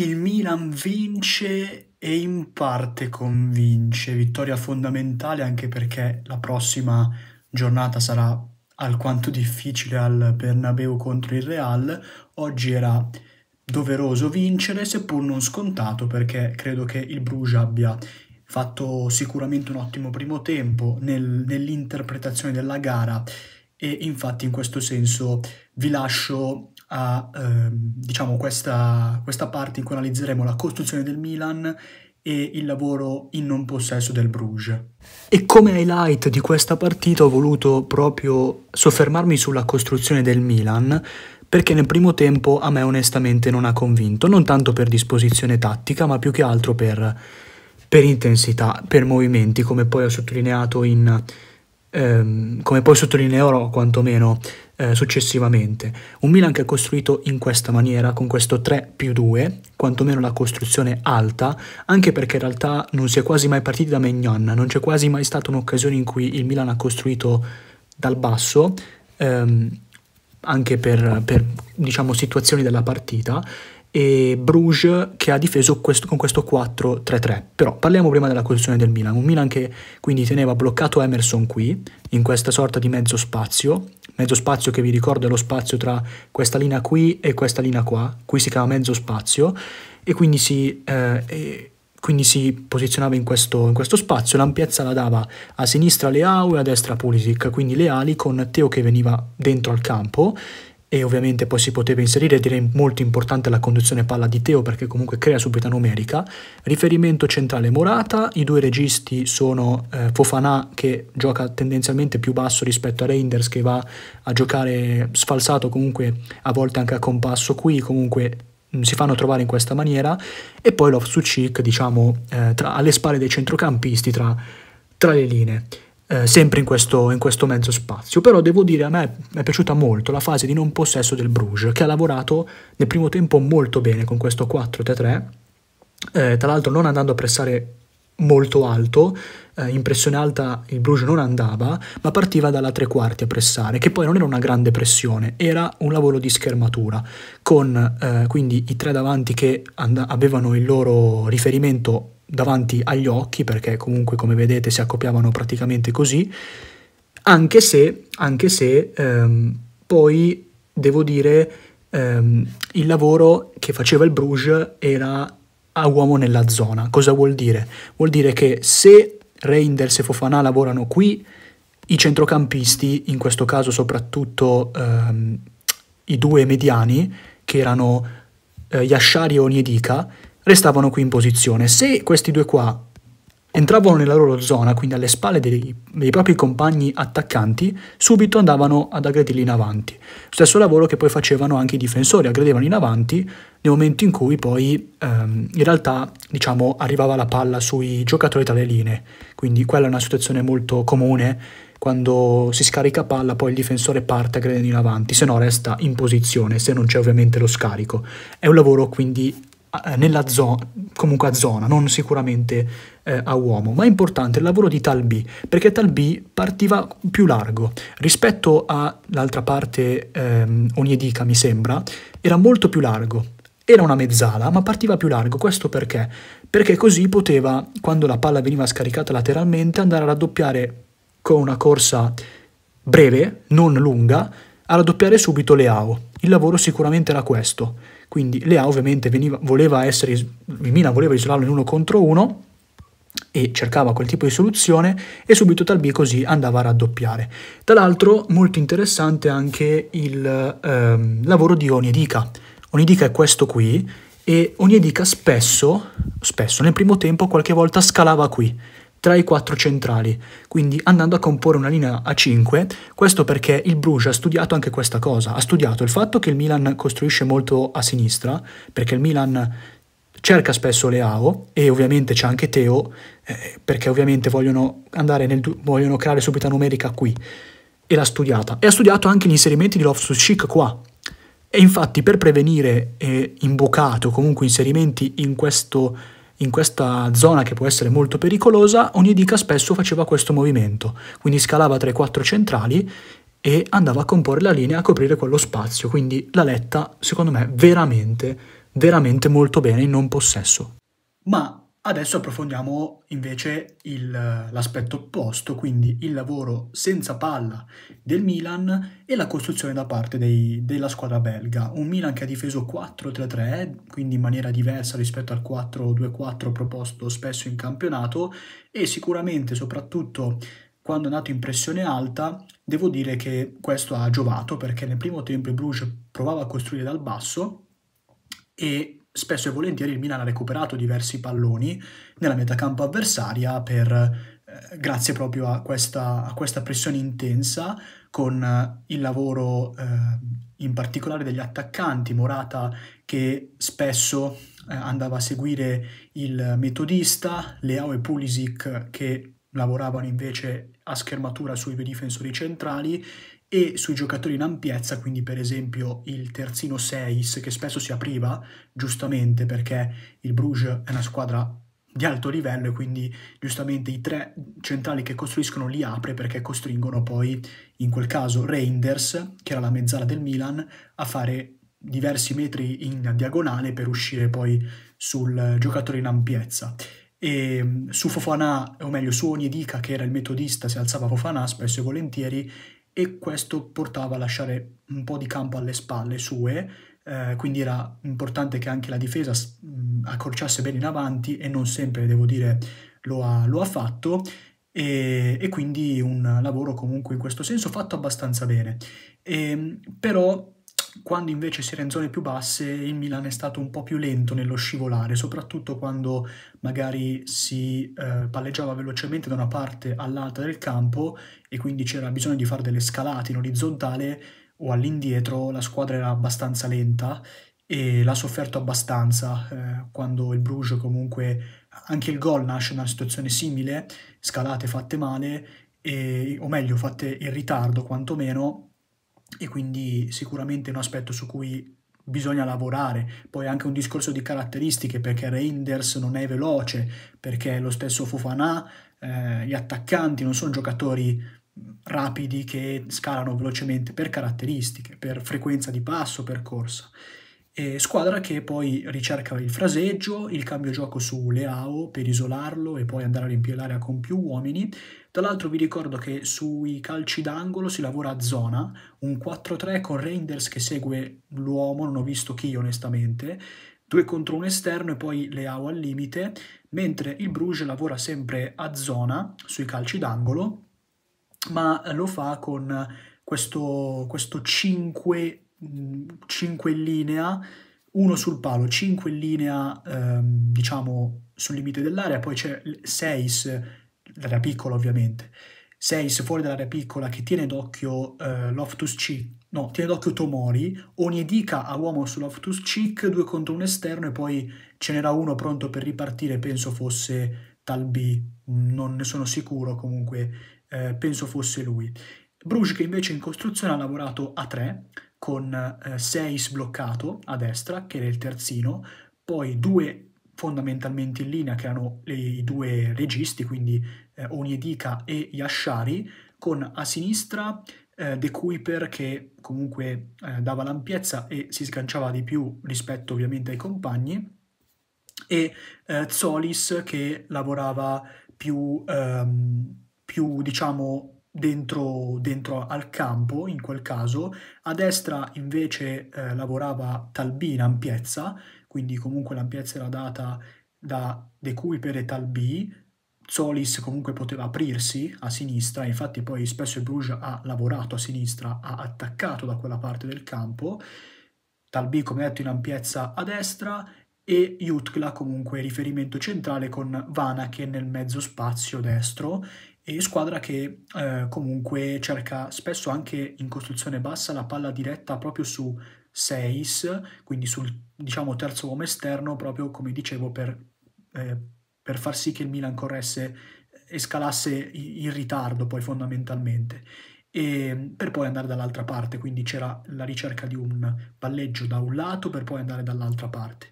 Il Milan vince e in parte convince, vittoria fondamentale anche perché la prossima giornata sarà alquanto difficile al Bernabeu contro il Real. Oggi era doveroso vincere, seppur non scontato, perché credo che il Bruges abbia fatto sicuramente un ottimo primo tempo nel, nell'interpretazione della gara e infatti in questo senso vi lascio a ehm, diciamo questa, questa parte in cui analizzeremo la costruzione del Milan e il lavoro in non possesso del Bruges. E come highlight di questa partita ho voluto proprio soffermarmi sulla costruzione del Milan perché nel primo tempo a me onestamente non ha convinto, non tanto per disposizione tattica ma più che altro per, per intensità, per movimenti come poi ho sottolineato in... Ehm, come poi sottolineerò quantomeno eh, successivamente. Un Milan che è costruito in questa maniera, con questo 3 più 2, quantomeno la costruzione alta, anche perché in realtà non si è quasi mai partiti da Mignon, non c'è quasi mai stata un'occasione in cui il Milan ha costruito dal basso, ehm, anche per, per diciamo, situazioni della partita, e Bruges che ha difeso questo, con questo 4-3-3. Però parliamo prima della costruzione del Milan, un Milan che quindi teneva bloccato Emerson qui, in questa sorta di mezzo spazio, mezzo spazio che vi ricordo è lo spazio tra questa linea qui e questa linea qua, qui si chiama mezzo spazio e quindi si, eh, e quindi si posizionava in questo, in questo, spazio, l'ampiezza la dava a sinistra Leao e a destra Pulisic, quindi le ali con Teo che veniva dentro al campo e ovviamente poi si poteva inserire, direi molto importante la conduzione palla di Teo perché comunque crea subito numerica, riferimento centrale Morata, i due registi sono eh, Fofanà che gioca tendenzialmente più basso rispetto a Reinders che va a giocare sfalsato comunque a volte anche a compasso qui, comunque mm, si fanno trovare in questa maniera e poi Loftus-Cheek diciamo eh, tra, alle spalle dei centrocampisti tra, tra le linee eh, sempre in questo, in questo, mezzo spazio. Però devo dire, a me è piaciuta molto la fase di non possesso del Bruges, che ha lavorato nel primo tempo molto bene con questo 4-3-3, eh, tra l'altro non andando a pressare molto alto, eh, in pressione alta il Bruges non andava, ma partiva dalla tre quarti a pressare, che poi non era una grande pressione, era un lavoro di schermatura, con eh, quindi i tre davanti che and- avevano il loro riferimento davanti agli occhi perché comunque come vedete si accoppiavano praticamente così anche se, anche se ehm, poi devo dire ehm, il lavoro che faceva il Bruges era a uomo nella zona cosa vuol dire? vuol dire che se Reinders e Fofana lavorano qui i centrocampisti in questo caso soprattutto ehm, i due mediani che erano eh, Yashari e Oniedica restavano qui in posizione. Se questi due qua entravano nella loro zona, quindi alle spalle dei, dei, propri compagni attaccanti, subito andavano ad aggredirli in avanti. Stesso lavoro che poi facevano anche i difensori, aggredevano in avanti nel momento in cui poi ehm, in realtà diciamo, arrivava la palla sui giocatori tra le linee. Quindi quella è una situazione molto comune quando si scarica palla poi il difensore parte aggredendo in avanti, se no resta in posizione, se non c'è ovviamente lo scarico. È un lavoro quindi eh, nella zona, comunque a zona, non sicuramente eh, a uomo, ma è importante il lavoro di Tal B, perché Tal B partiva più largo rispetto all'altra parte ehm, Oniedica, mi sembra, era molto più largo. Era una mezzala, ma partiva più largo. Questo perché? Perché così poteva, quando la palla veniva scaricata lateralmente, andare a raddoppiare con una corsa breve, non lunga, a raddoppiare subito le AO. Il lavoro sicuramente era questo. Quindi Lea ovviamente veniva, voleva essere, il Milan voleva isolarlo in uno contro uno e cercava quel tipo di soluzione e subito Talbi così andava a raddoppiare. Tra l'altro molto interessante anche il ehm, lavoro di Oniedica. Oniedica è questo qui e Oniedica spesso, spesso nel primo tempo qualche volta scalava qui tra i quattro centrali, quindi andando a comporre una linea a 5, questo perché il Bruges ha studiato anche questa cosa, ha studiato il fatto che il Milan costruisce molto a sinistra, perché il Milan cerca spesso Leao e ovviamente c'è anche Teo, eh, perché ovviamente vogliono, andare nel, vogliono creare subito numerica qui, e l'ha studiata. E ha studiato anche gli inserimenti di Loftus-Cheek qua, e infatti per prevenire eh, imbucato, comunque inserimenti in questo in questa zona che può essere molto pericolosa, ogni dica spesso faceva questo movimento, quindi scalava tra i quattro centrali e andava a comporre la linea a coprire quello spazio, quindi la letta secondo me veramente, veramente molto bene in non possesso. Ma Adesso approfondiamo invece il, l'aspetto opposto, quindi il lavoro senza palla del Milan e la costruzione da parte dei, della squadra belga. Un Milan che ha difeso 4-3-3, quindi in maniera diversa rispetto al 4-2-4 proposto spesso in campionato e sicuramente soprattutto quando è nato in pressione alta, devo dire che questo ha giovato perché nel primo tempo il Bruges provava a costruire dal basso e spesso e volentieri il Milan ha recuperato diversi palloni nella metacampo avversaria per eh, grazie proprio a questa, a questa, pressione intensa con eh, il lavoro eh, in particolare degli attaccanti, Morata che spesso eh, andava a seguire il metodista, Leao e Pulisic che lavoravano invece a schermatura sui due difensori centrali e sui giocatori in ampiezza, quindi per esempio il terzino Seis che spesso si apriva, giustamente perché il Bruges è una squadra di alto livello e quindi giustamente i tre centrali che costruiscono li apre perché costringono poi in quel caso Reinders, che era la mezzala del Milan, a fare diversi metri in diagonale per uscire poi sul giocatore in ampiezza. E mm, su Fofana, o meglio su Onyedika che era il metodista, si alzava Fofana spesso e volentieri e questo portava a lasciare un po' di campo alle spalle sue, eh, quindi era importante che anche la difesa mh, accorciasse bene in avanti e non sempre, devo dire, lo ha, lo ha fatto. E, e, quindi un lavoro comunque in questo senso fatto abbastanza bene. E, ehm, però quando invece si era in zone più basse il Milan è stato un po' più lento nello scivolare, soprattutto quando magari si eh, palleggiava velocemente da una parte all'altra del campo e quindi c'era bisogno di fare delle scalate in orizzontale o all'indietro, la squadra era abbastanza lenta e l'ha sofferto abbastanza eh, quando il Bruges comunque anche il gol nasce in una situazione simile, scalate fatte male e, o meglio fatte in ritardo quantomeno e quindi sicuramente è un aspetto su cui bisogna lavorare. Poi anche un discorso di caratteristiche, perché Reinders non è veloce, perché lo stesso Fofana, eh, gli attaccanti non sono giocatori rapidi che scalano velocemente per caratteristiche, per frequenza di passo, per corsa eh, squadra che poi ricerca il fraseggio, il cambio gioco su Leao per isolarlo e poi andare a riempire l'area con più uomini. Tra l'altro vi ricordo che sui calci d'angolo si lavora a zona, un 4-3 con Reinders che segue l'uomo, non ho visto chi onestamente, due contro un esterno e poi Leao al limite, mentre il Bruges lavora sempre a zona sui calci d'angolo, ma lo fa con questo, questo 5 5 in linea, uno sul palo, 5 in linea ehm, diciamo sul limite dell'area, poi c'è 6 l'area piccola ovviamente, 6 fuori dall'area piccola che tiene d'occhio eh, Loftus Cheek, no, tiene d'occhio Tomori, ogni dica a uomo su Loftus Cheek, 2 contro un esterno e poi ce n'era uno pronto per ripartire, penso fosse Talbi, non ne sono sicuro comunque, eh, penso fosse lui. Bruges che invece in costruzione ha lavorato a 3, con 6 eh, sbloccato a destra, che era il terzino, poi due fondamentalmente in linea che erano i due registi, quindi eh, Oniedica e Yashari, con a sinistra eh, De Kuiper che comunque eh, dava l'ampiezza e si sganciava di più rispetto ovviamente ai compagni, e eh, Zolis che lavorava più, ehm, più diciamo, dentro, dentro al campo, in quel caso. A destra invece eh, lavorava Talbì in ampiezza, quindi comunque l'ampiezza era data da De Kuiper e Talbì, Solis comunque poteva aprirsi a sinistra, infatti poi spesso il Bruges ha lavorato a sinistra, ha attaccato da quella parte del campo, Talbi come detto in ampiezza a destra e Jutkla comunque riferimento centrale con Vana che nel mezzo spazio destro e squadra che eh, comunque cerca spesso anche in costruzione bassa la palla diretta proprio su Seis, quindi sul diciamo, terzo uomo esterno, proprio come dicevo per, eh, per far sì che il Milan corresse e scalasse in ritardo poi fondamentalmente e mm, per poi andare dall'altra parte, quindi c'era la ricerca di un palleggio da un lato per poi andare dall'altra parte.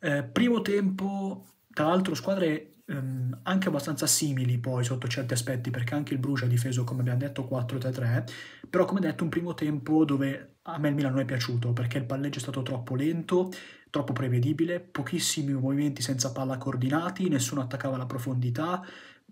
Eh, primo tempo, tra l'altro squadre ehm, anche abbastanza simili poi sotto certi aspetti, perché anche il Bruce ha difeso, come abbiamo detto, 4-3-3, però come detto un primo tempo dove a me il Milan non è piaciuto, perché il palleggio è stato troppo lento, troppo prevedibile, pochissimi movimenti senza palla coordinati, nessuno attaccava la profondità,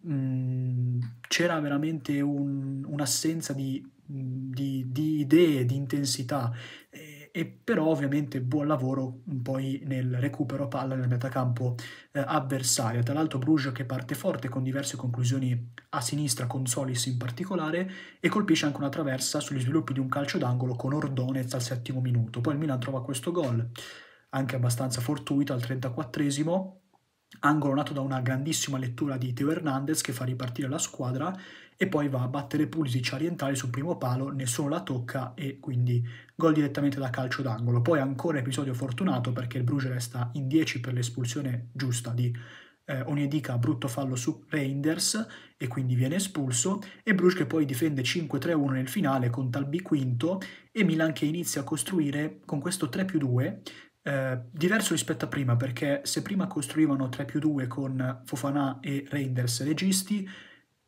mh, mm, c'era veramente un, un'assenza di, di, di idee, di intensità. E, e però ovviamente buon lavoro poi nel recupero palla nel metacampo eh, avversario. Tra l'altro Bruges che parte forte con diverse conclusioni a sinistra, con Solis in particolare, e colpisce anche una traversa sugli sviluppi di un calcio d'angolo con Ordonez al settimo minuto. Poi il Milan trova questo gol, anche abbastanza fortuito al 34esimo, angolo nato da una grandissima lettura di Teo Hernandez che fa ripartire la squadra e poi va a battere Pulisic a rientrare sul primo palo, nessuno la tocca e quindi gol direttamente da calcio d'angolo. Poi ancora episodio fortunato perché il Bruges resta in 10 per l'espulsione giusta di eh, Onedica, brutto fallo su Reinders e quindi viene espulso e Bruges che poi difende 5-3-1 nel finale con Talbi quinto e Milan che inizia a costruire con questo 3 più 2 eh, diverso rispetto a prima, perché se prima costruivano 3 più 2 con Fofana e Reinders registi,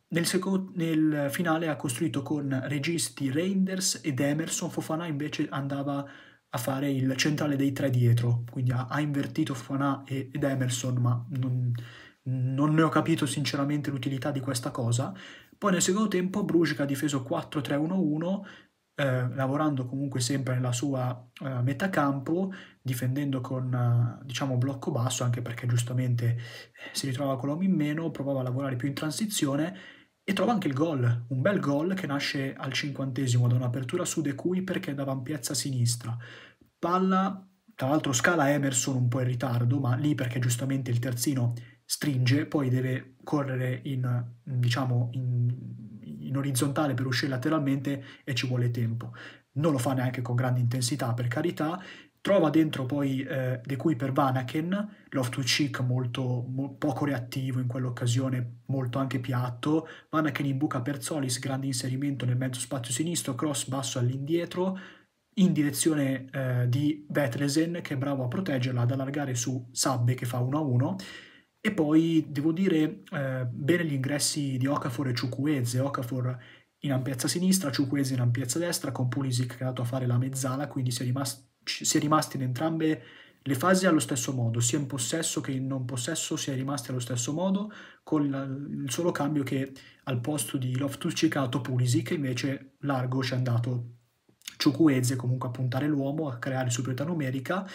nel, seco- nel finale ha costruito con registi Reinders ed Emerson, Fofana invece andava a fare il centrale dei tre dietro, quindi ha, ha invertito Fofana e, ed Emerson, ma non, non ne ho capito sinceramente l'utilità di questa cosa. Poi nel secondo tempo Brugic ha difeso 4-3-1-1, eh, lavorando comunque sempre nella sua eh, metà campo, difendendo con eh, diciamo blocco basso, anche perché giustamente eh, si ritrova con l'uomo in meno, provava a lavorare più in transizione e trova anche il gol, un bel gol che nasce al cinquantesimo da un'apertura su De Cui perché dava ampiezza a sinistra. Palla, tra l'altro scala Emerson un po' in ritardo, ma lì perché giustamente il terzino stringe, poi deve correre in, diciamo, in, in orizzontale per uscire lateralmente e ci vuole tempo. Non lo fa neanche con grande intensità, per carità, trova dentro poi eh, De Cui per Vanaken, Loftus-Cheek molto mo poco reattivo in quell'occasione, molto anche piatto, Vanaken in buca per Solis, grande inserimento nel mezzo spazio sinistro, cross basso all'indietro, in direzione eh, di Vetlesen che è bravo a proteggerla, ad allargare su Sabbe che fa 1-1 e poi devo dire eh, bene gli ingressi di Okafor e Ciucueze, Okafor in ampiezza sinistra, Ciucuese in ampiezza destra con Pulisic che è andato a fare la mezzala, quindi si è rimasto si è rimasti in entrambe le fasi allo stesso modo, sia in possesso che in non possesso si è rimasti allo stesso modo, con la, il solo cambio che al posto di Loftus-Cheek ha dato Pulisic, invece largo ci è andato Ciucueze comunque a puntare l'uomo, a creare superiorità numerica,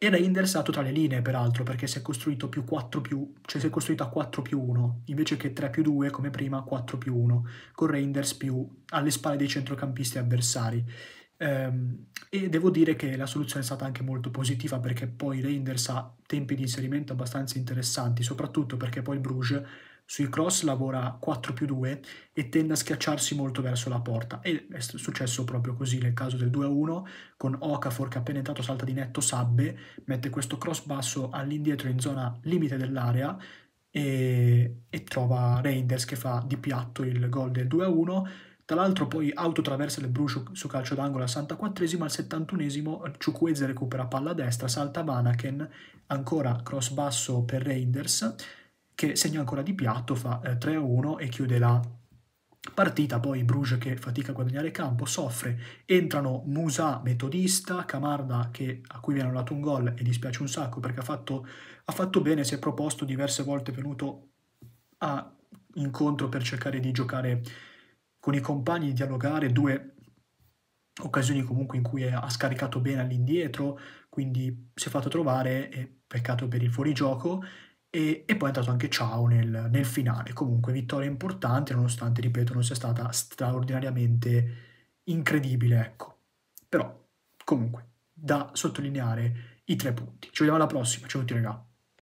e Reinders è interessato tra le linee peraltro, perché si è costruito più 4 più, cioè si è costruito a 4 più 1, invece che 3 più 2 come prima 4 più 1, con Reinders più alle spalle dei centrocampisti avversari. Ehm, e devo dire che la soluzione è stata anche molto positiva perché poi Reinders ha tempi di inserimento abbastanza interessanti, soprattutto perché poi il Bruges sui cross lavora 4 più 2 e tende a schiacciarsi molto verso la porta. E è successo proprio così nel caso del 2-1 con Okafor che appena entrato salta di netto Sabbe, mette questo cross basso all'indietro in zona limite dell'area e, e trova Reinders che fa di piatto il gol del 2-1 tra l'altro poi autotraversa il Bruce su calcio d'angolo al 64esimo, al 71esimo Ciucuezze recupera palla a destra, salta Manaken, ancora cross basso per Reinders, che segna ancora di piatto, fa eh, 3-1 e chiude la partita. Poi Bruges che fatica a guadagnare campo, soffre, entrano Musa metodista, Camarda che, a cui viene annullato un gol e dispiace un sacco perché ha fatto, ha fatto bene, si è proposto diverse volte, è venuto a incontro per cercare di giocare con i compagni dialogare, due occasioni comunque in cui ha scaricato bene all'indietro, quindi si è fatto trovare, peccato per il fuorigioco, e, e poi è andato anche Ciao nel, nel, finale. Comunque vittoria importante, nonostante, ripeto, non sia stata straordinariamente incredibile, ecco. Però, comunque, da sottolineare i tre punti. Ci vediamo alla prossima, ciao a tutti ragazzi.